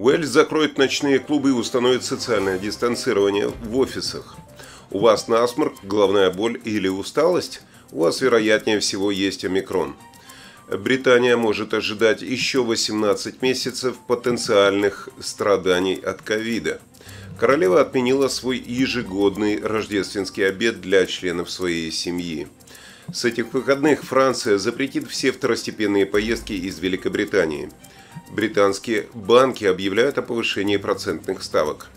Уэльс закроет ночные клубы и установит социальное дистанцирование в офисах. У вас насморк, головная боль или усталость? У вас, вероятнее всего, есть омикрон. Британия может ожидать еще 18 месяцев потенциальных страданий от ковида. Королева отменила свой ежегодный рождественский обед для членов своей семьи. С этих выходных Франция запретит все второстепенные поездки из Великобритании – британские банки объявляют о повышении процентных ставок.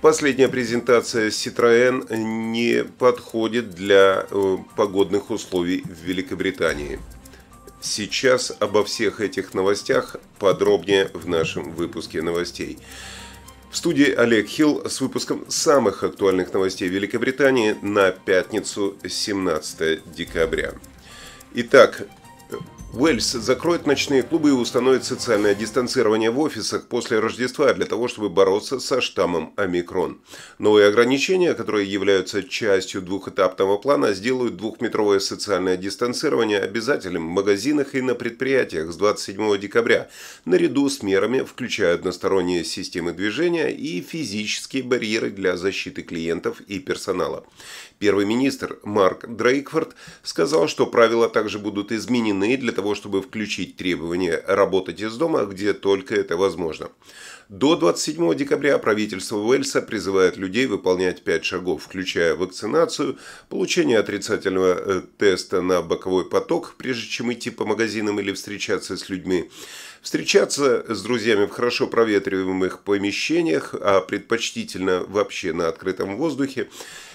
Последняя презентация Citroën не подходит для э, погодных условий в Великобритании. Сейчас обо всех этих новостях подробнее в нашем выпуске новостей. В студии Олег Хилл с выпуском самых актуальных новостей Великобритании на пятницу 17 декабря. Итак, Уэльс закроет ночные клубы и установит социальное дистанцирование в офисах после Рождества для того, чтобы бороться со штаммом омикрон. Новые ограничения, которые являются частью двухэтапного плана, сделают двухметровое социальное дистанцирование обязательным в магазинах и на предприятиях с 27 декабря, наряду с мерами, включая односторонние системы движения и физические барьеры для защиты клиентов и персонала. Первый министр Марк Дрейкфорд сказал, что правила также будут изменены для того, чтобы включить требование работать из дома, где только это возможно. До 27 декабря правительство Уэльса призывает людей выполнять 5 шагов, включая вакцинацию, получение отрицательного э, теста на боковой поток, прежде чем идти по магазинам или встречаться с людьми, встречаться с друзьями в хорошо проветриваемых помещениях, а предпочтительно вообще на открытом воздухе,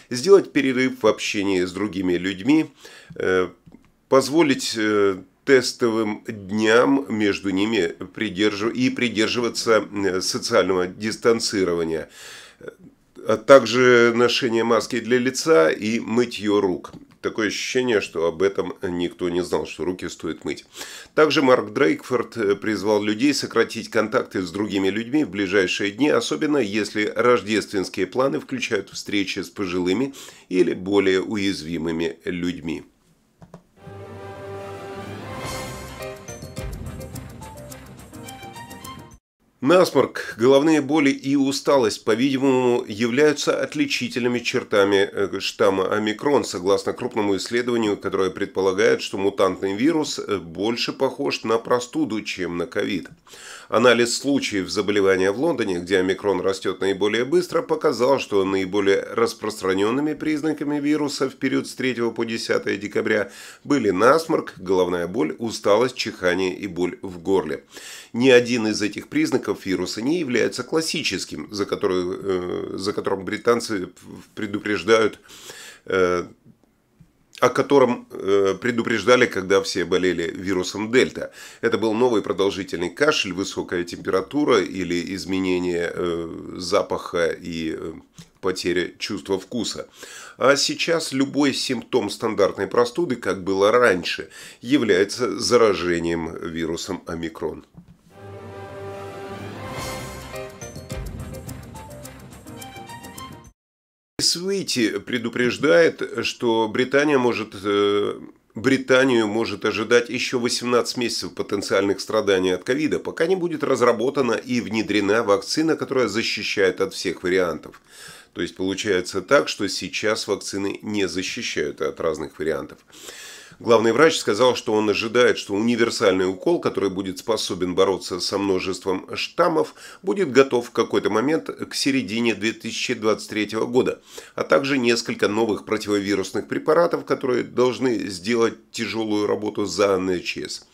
сделать перерыв в общении с другими людьми, э, позволить э, тестовым дням между ними придержив... и придерживаться социального дистанцирования а также ношение маски для лица и мытье рук. Такое ощущение, что об этом никто не знал, что руки стоит мыть. Также Марк Дрейкфорд э, призвал людей сократить контакты с другими людьми в ближайшие дни, особенно если рождественские планы включают встречи с пожилыми или более уязвимыми людьми. Насморк, головные боли и усталость, по-видимому, являются отличительными чертами э, штамма омикрон, согласно крупному исследованию, которое предполагает, что мутантный вирус э, больше похож на простуду, чем на ковид. Анализ случаев заболевания в Лондоне, где омикрон растет наиболее быстро, показал, что наиболее распространенными признаками вируса в период с 3 по 10 декабря были насморк, головная боль, усталость, чихание и боль в горле. Ни один из этих признаков признаков вируса не является классическим, за, который, э, за которым британцы предупреждают э, о котором э, предупреждали, когда все болели вирусом Дельта. Это был новый продолжительный кашель, высокая температура или изменение э, запаха и э, потеря чувства вкуса. А сейчас любой симптом стандартной простуды, как было раньше, является заражением вирусом омикрон. Крис Уити предупреждает, что Британия может, э, Британию может ожидать еще 18 месяцев потенциальных страданий от ковида, пока не будет разработана и внедрена вакцина, которая защищает от всех вариантов. То есть получается так, что сейчас вакцины не защищают от разных вариантов. Главный врач сказал, что он ожидает, что универсальный укол, который будет способен бороться со множеством штаммов, будет готов в какой-то момент к середине 2023 года, а также несколько новых противовирусных препаратов, которые должны сделать тяжелую работу за НЧС.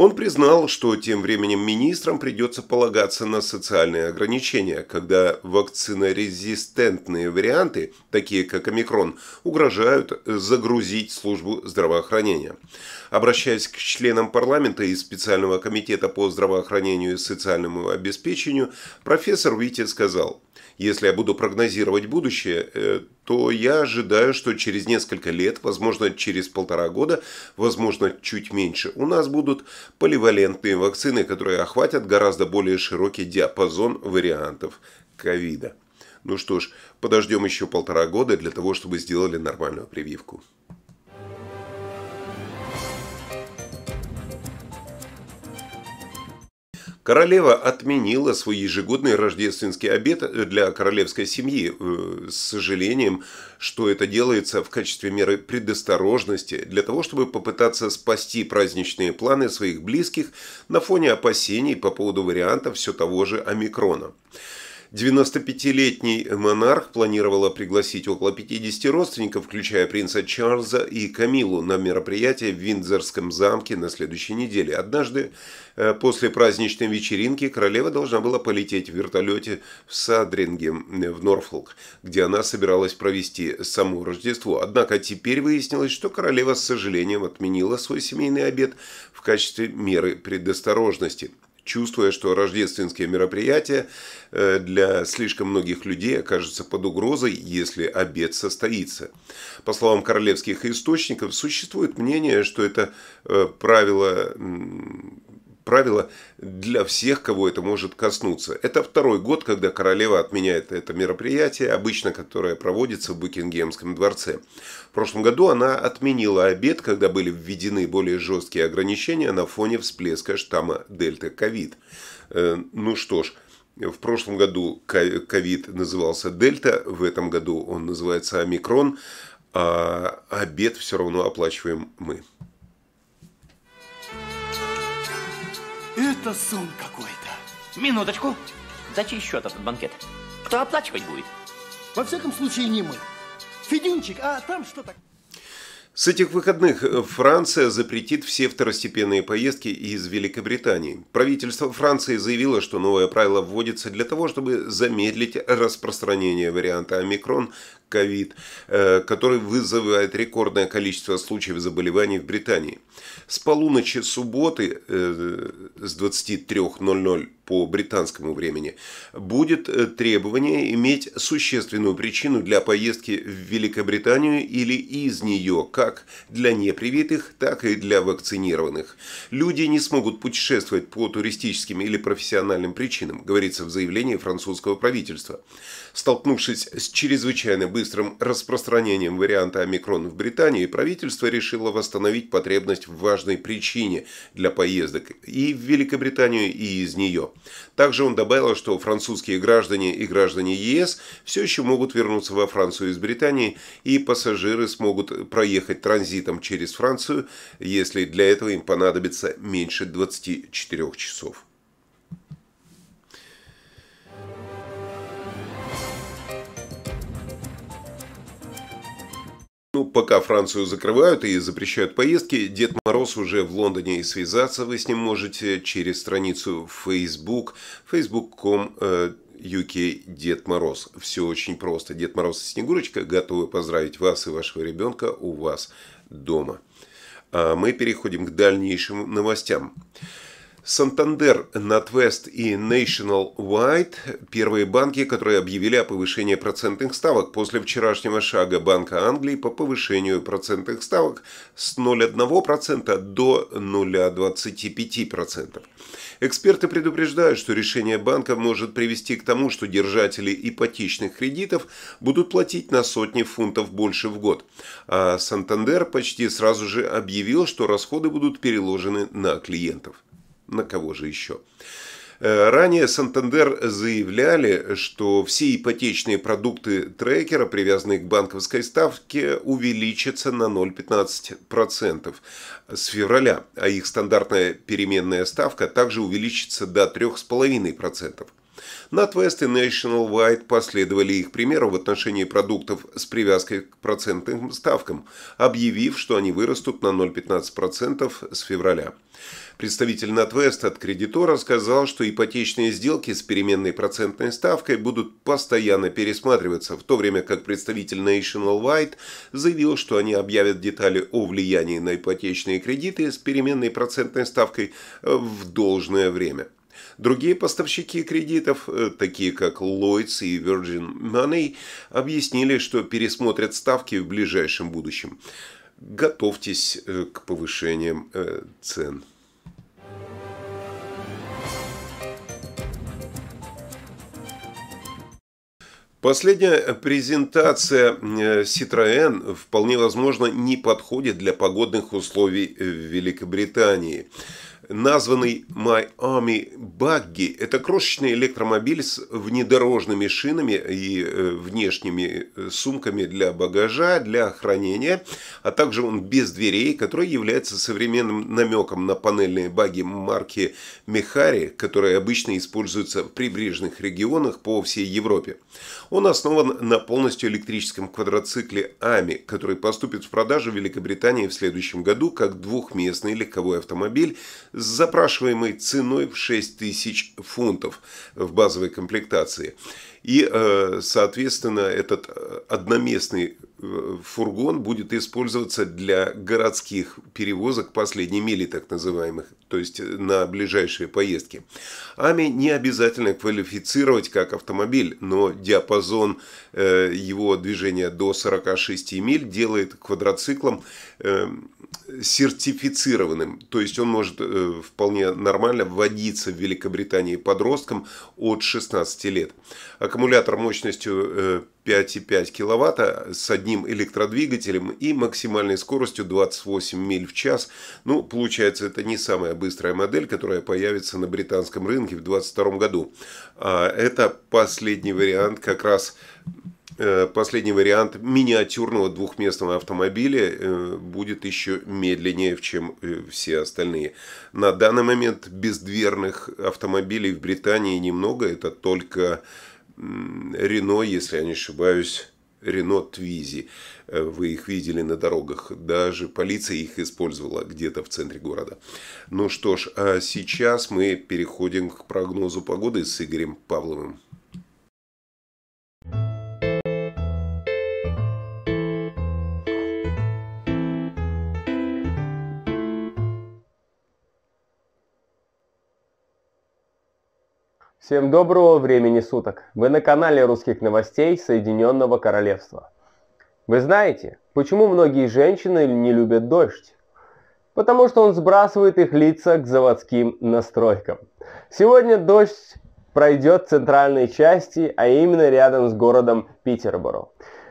Он признал, что тем временем министрам придется полагаться на социальные ограничения, когда вакцинорезистентные варианты, такие как омикрон, угрожают загрузить службу здравоохранения. Обращаясь к членам парламента и специального комитета по здравоохранению и социальному обеспечению, профессор Витя сказал – если я буду прогнозировать будущее, э, то я ожидаю, что через несколько лет, возможно, через полтора года, возможно, чуть меньше, у нас будут поливалентные вакцины, которые охватят гораздо более широкий диапазон вариантов ковида. Ну что ж, подождем еще полтора года для того, чтобы сделали нормальную прививку. Королева отменила свой ежегодный рождественский обед э, для королевской семьи э, с сожалением, что это делается в качестве меры предосторожности для того, чтобы попытаться спасти праздничные планы своих близких на фоне опасений по поводу вариантов все того же омикрона. 95-летний монарх планировала пригласить около 50 родственников, включая принца Чарльза и Камилу, на мероприятие в Виндзорском замке на следующей неделе. Однажды э, после праздничной вечеринки королева должна была полететь в вертолете в Садрингем э, в Норфолк, где она собиралась провести само Рождество. Однако теперь выяснилось, что королева с сожалением отменила свой семейный обед в качестве меры предосторожности – чувствуя, что рождественские мероприятия э, для слишком многих людей окажутся под угрозой, если обед состоится. По словам королевских источников, существует мнение, что это э, правило правило, для всех, кого это может коснуться. Это второй год, когда королева отменяет это мероприятие, обычно которое проводится в Букингемском дворце. В прошлом году она отменила обед, когда были введены более жесткие ограничения на фоне всплеска штамма Дельта ковид. Э, ну что ж, в прошлом году ковид назывался Дельта, в этом году он называется Омикрон, а обед все равно оплачиваем мы. Это сон какой-то. Минуточку. За чей счет этот банкет? Кто оплачивать будет? Во всяком случае, не мы. Федюнчик, а там что то С этих выходных э, Франция запретит все второстепенные поездки из Великобритании. Правительство Франции заявило, что новое правило вводится для того, чтобы замедлить распространение варианта омикрон, ковид, э, который вызывает рекордное количество случаев заболеваний в Британии. С полуночи субботы э, с 23.00 по британскому времени будет э, требование иметь существенную причину для поездки в Великобританию или из нее, как для непривитых, так и для вакцинированных. Люди не смогут путешествовать по туристическим или профессиональным причинам, говорится в заявлении французского правительства. Столкнувшись с чрезвычайно быстрым быстрым распространением варианта омикрон в Британии, правительство решило восстановить потребность в важной причине для поездок и в Великобританию, и из нее. Также он добавил, что французские граждане и граждане ЕС все еще могут вернуться во Францию из Британии, и пассажиры смогут проехать транзитом через Францию, если для этого им понадобится меньше 24 часов. Ну, пока Францию закрывают и запрещают поездки, Дед Мороз уже в Лондоне и связаться вы с ним можете через страницу Facebook, facebook.com э, UK Дед Мороз. Все очень просто. Дед Мороз и Снегурочка готовы поздравить вас и вашего ребенка у вас дома. А мы переходим к дальнейшим новостям. Сантандер, Натвест и National White – первые банки, которые объявили о повышении процентных ставок после вчерашнего шага Банка Англии по повышению процентных ставок с 0,1% до 0,25%. Эксперты предупреждают, что решение банка может привести к тому, что держатели ипотечных кредитов будут платить на сотни фунтов больше в год. А Сантандер почти сразу же объявил, что расходы будут переложены на клиентов на кого же еще. Э, ранее Сантандер заявляли, что все ипотечные продукты трекера, привязанные к банковской ставке, увеличатся на 0,15% с февраля, а их стандартная переменная ставка также увеличится до 3,5%. NatWest и National Wide последовали их примеру в отношении продуктов с привязкой к процентным ставкам, объявив, что они вырастут на 0,15% с февраля. Представитель NatWest от кредитора сказал, что ипотечные сделки с переменной процентной ставкой будут постоянно пересматриваться, в то время как представитель National White заявил, что они объявят детали о влиянии на ипотечные кредиты с переменной процентной ставкой э, в должное время. Другие поставщики кредитов, э, такие как Lloyds и Virgin Money, объяснили, что пересмотрят ставки в ближайшем будущем. Готовьтесь э, к повышениям э, цен. Последняя презентация Citroën вполне возможно не подходит для погодных условий в Великобритании названный My Army Buggy. Это крошечный электромобиль с внедорожными шинами и э, внешними э, сумками для багажа, для хранения, а также он без дверей, который является современным намеком на панельные баги марки Мехари, которые обычно используются в прибрежных регионах по всей Европе. Он основан на полностью электрическом квадроцикле Ами, который поступит в продажу в Великобритании в следующем году как двухместный легковой автомобиль с запрашиваемой ценой в 6 тысяч фунтов в базовой комплектации. И, э, соответственно, этот э, одноместный э, фургон будет использоваться для городских перевозок последней мили, так называемых, то есть на ближайшие поездки. АМИ не обязательно квалифицировать как автомобиль, но диапазон его движения до 46 миль делает квадроциклом сертифицированным, то есть он может э, вполне нормально вводиться в Великобритании подросткам от 16 лет. Аккумулятор мощностью э, 5,5 киловатта с одним электродвигателем и максимальной скоростью 28 миль в час. Ну, получается, это не самая быстрая модель, которая появится на британском рынке в 2022 году. А это последний вариант как раз Э, последний вариант миниатюрного двухместного автомобиля э, будет еще медленнее, чем э, все остальные. На данный момент бездверных автомобилей в Британии немного, это только Рено, если я не ошибаюсь, Рено Твизи. Вы их видели на дорогах. Даже полиция их использовала где-то в центре города. Ну что ж, а сейчас мы переходим к прогнозу погоды с Игорем Павловым. Всем доброго времени суток! Вы на канале русских новостей Соединенного Королевства. Вы знаете, почему многие женщины не любят дождь? Потому что он сбрасывает их лица к заводским настройкам. Сегодня дождь пройдет в центральной части, а именно рядом с городом Питерборо.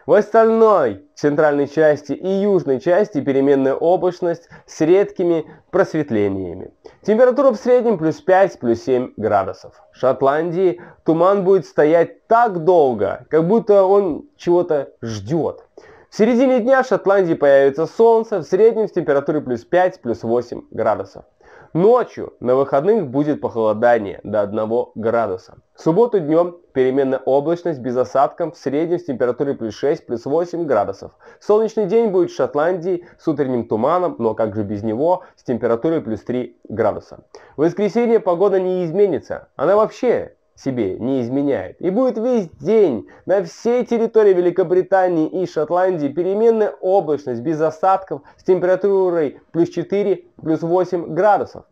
В остальной центральной части и южной части переменная облачность с редкими просветлениями. Температура в среднем плюс 5, плюс 7 градусов. В Шотландии туман будет стоять так долго, как будто он чего-то ждет. В середине дня в Шотландии появится солнце, в среднем в температуре плюс 5, плюс 8 градусов. Ночью на выходных будет похолодание до 1 градуса. В субботу днем переменная облачность без осадков в среднем с температурой плюс 6, плюс 8 градусов. Солнечный день будет в Шотландии с утренним туманом, но как же без него, с температурой плюс 3 градуса. В воскресенье погода не изменится, она вообще себе не изменяет. И будет весь день на всей территории Великобритании и Шотландии переменная облачность без осадков с температурой плюс 4, плюс 8 градусов.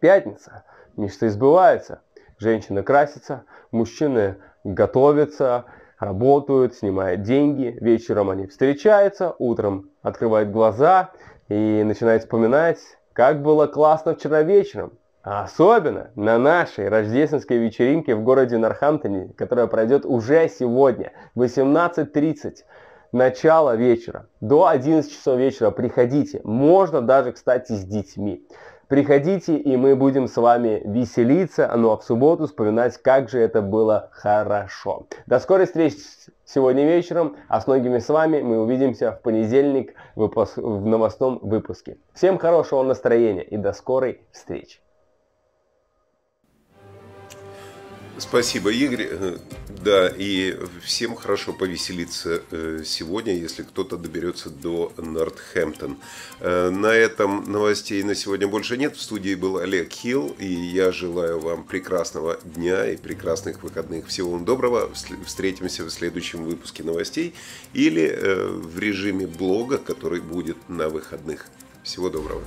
Пятница. мечта сбываются. женщина красится, мужчины готовятся, работают, снимают деньги. Вечером они встречаются, утром открывают глаза и начинают вспоминать, как было классно вчера вечером. А особенно на нашей рождественской вечеринке в городе Нархамптоне, которая пройдет уже сегодня, 18.30 начало вечера до 11 часов вечера приходите. Можно даже, кстати, с детьми. Приходите, и мы будем с вами веселиться, ну а в субботу вспоминать, как же это было хорошо. До скорой встречи сегодня вечером, а с многими с вами мы увидимся в понедельник в новостном выпуске. Всем хорошего настроения и до скорой встречи. Спасибо, Игорь. Э, да, и всем хорошо повеселиться э, сегодня, если кто-то доберется до Нортхэмптон. Э, на этом новостей на сегодня больше нет. В студии был Олег Хилл, и я желаю вам прекрасного дня и прекрасных выходных. Всего вам доброго. Встретимся в следующем выпуске новостей или в режиме блога, который будет на выходных. Всего доброго.